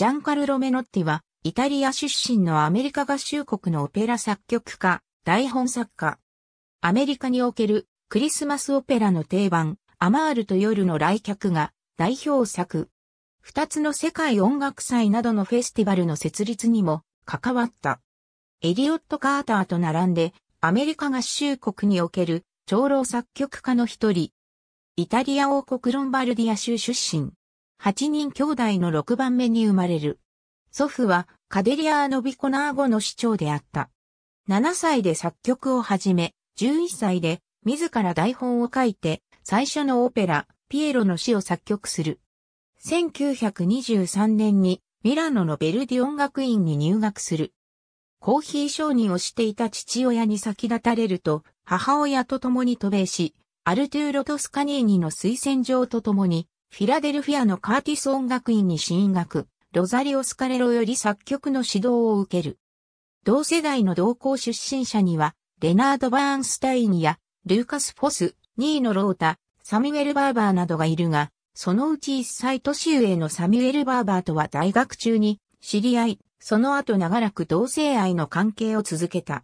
ジャンカルロ・メノッティは、イタリア出身のアメリカ合衆国のオペラ作曲家、台本作家。アメリカにおけるクリスマスオペラの定番、アマールと夜の来客が代表作。二つの世界音楽祭などのフェスティバルの設立にも関わった。エリオット・カーターと並んで、アメリカ合衆国における長老作曲家の一人。イタリア王国ロンバルディア州出身。8人兄弟の6番目に生まれる。祖父はカデリアーノ・ビコナーゴの市長であった。7歳で作曲を始め、11歳で自ら台本を書いて、最初のオペラ、ピエロの死を作曲する。1923年にミラノのベルディ音楽院に入学する。コーヒー商人をしていた父親に先立たれると、母親と共に渡米し、アルトゥーロ・トスカニーニの推薦状と共にフィラデルフィアのカーティス音楽院に進学、ロザリオ・スカレロより作曲の指導を受ける。同世代の同校出身者には、レナード・バーンスタインや、ルーカス・フォス、ニーノ・ロータ、サミュエル・バーバーなどがいるが、そのうち一歳年上のサミュエル・バーバーとは大学中に知り合い、その後長らく同性愛の関係を続けた。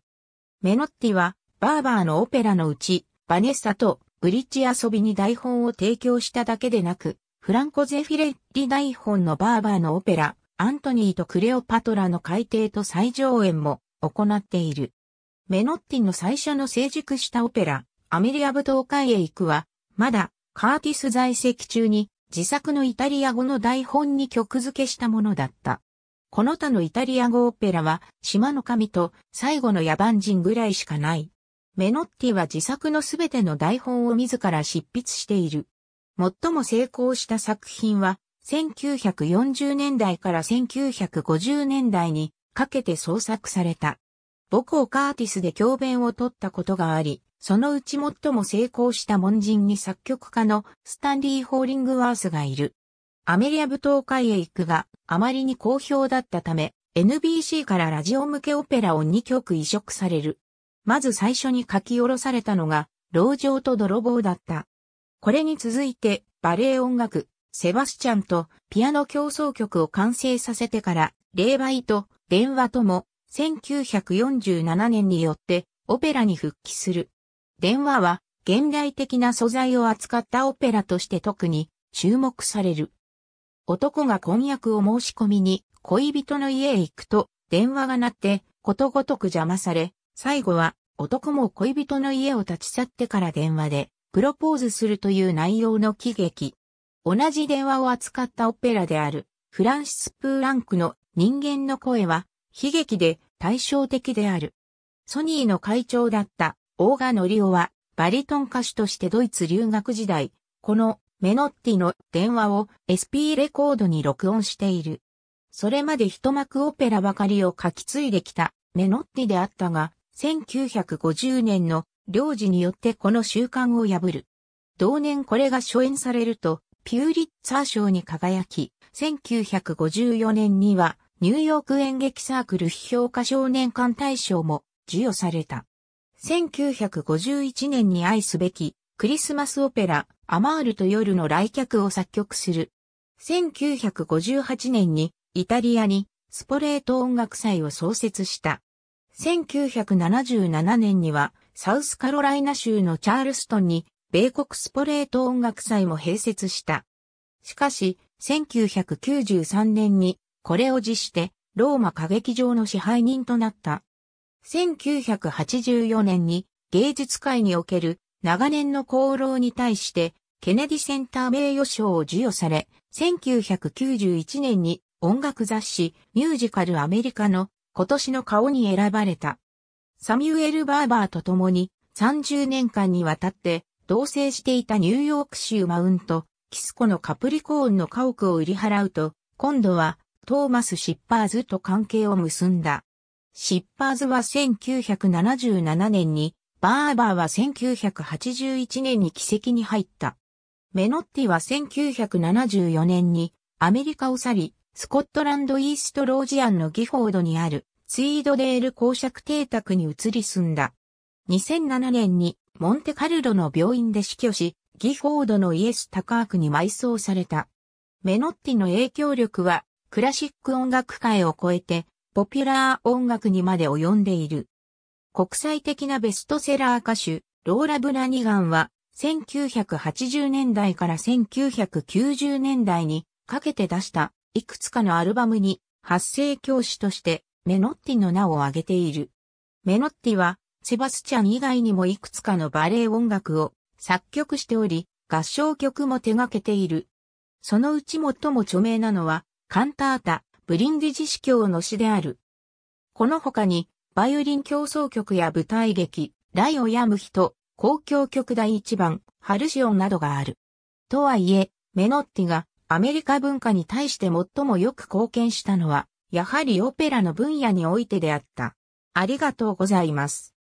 メノッティは、バーバーのオペラのうち、バネッサとブリッジ遊びに台本を提供しただけでなく、フランコ・ゼフィレッリ台本のバーバーのオペラ、アントニーとクレオパトラの改訂と再上演も行っている。メノッティの最初の成熟したオペラ、アメリア舞踏会へ行くは、まだカーティス在籍中に自作のイタリア語の台本に曲付けしたものだった。この他のイタリア語オペラは、島の神と最後の野蛮人ぐらいしかない。メノッティは自作のすべての台本を自ら執筆している。最も成功した作品は、1940年代から1950年代にかけて創作された。母校カーティスで教鞭を取ったことがあり、そのうち最も成功した門人に作曲家のスタンリー・ホーリングワースがいる。アメリア舞踏会へ行くがあまりに好評だったため、NBC からラジオ向けオペラを2曲移植される。まず最初に書き下ろされたのが、牢城と泥棒だった。これに続いて、バレエ音楽、セバスチャンとピアノ競争曲を完成させてから、霊媒と電話とも、1947年によってオペラに復帰する。電話は現代的な素材を扱ったオペラとして特に注目される。男が婚約を申し込みに恋人の家へ行くと電話が鳴ってことごとく邪魔され、最後は、男も恋人の家を立ち去ってから電話で、プロポーズするという内容の喜劇。同じ電話を扱ったオペラである、フランシス・プーランクの人間の声は、悲劇で対照的である。ソニーの会長だった大賀ノリオは、バリトン歌手としてドイツ留学時代、このメノッティの電話を SP レコードに録音している。それまで一幕オペラばかりを書き継いできたメノッティであったが、1950年の領事によってこの習慣を破る。同年これが初演されると、ピューリッツァー賞に輝き、1954年にはニューヨーク演劇サークル批評家少年館大賞も授与された。1951年に愛すべきクリスマスオペラアマールと夜の来客を作曲する。1958年にイタリアにスポレート音楽祭を創設した。1977年には、サウスカロライナ州のチャールストンに、米国スポレート音楽祭も併設した。しかし、1993年に、これを辞して、ローマ歌劇場の支配人となった。1984年に、芸術界における長年の功労に対して、ケネディセンター名誉賞を授与され、1991年に音楽雑誌ミュージカルアメリカの今年の顔に選ばれた。サミュエル・バーバーと共に30年間にわたって同棲していたニューヨーク州マウント、キスコのカプリコーンの家屋を売り払うと、今度はトーマス・シッパーズと関係を結んだ。シッパーズは1977年に、バーバーは1981年に奇跡に入った。メノッティは1974年にアメリカを去り、スコットランドイーストロージアンのギフォードにあるツイードデール公爵邸宅に移り住んだ。2007年にモンテカルロの病院で死去し、ギフォードのイエス・タカークに埋葬された。メノッティの影響力はクラシック音楽界を超えてポピュラー音楽にまで及んでいる。国際的なベストセラー歌手、ローラ・ブラニガンは1980年代から1990年代にかけて出したいくつかのアルバムに発声教師としてメノッティの名を挙げている。メノッティはセバスチャン以外にもいくつかのバレエ音楽を作曲しており、合唱曲も手掛けている。そのうち最も著名なのは、カンタータ、ブリンディジ司教の詩である。この他に、バイオリン競争曲や舞台劇、ライオやむ人、公共曲第一番、ハルシオンなどがある。とはいえ、メノッティがアメリカ文化に対して最もよく貢献したのは、やはりオペラの分野においてであった。ありがとうございます。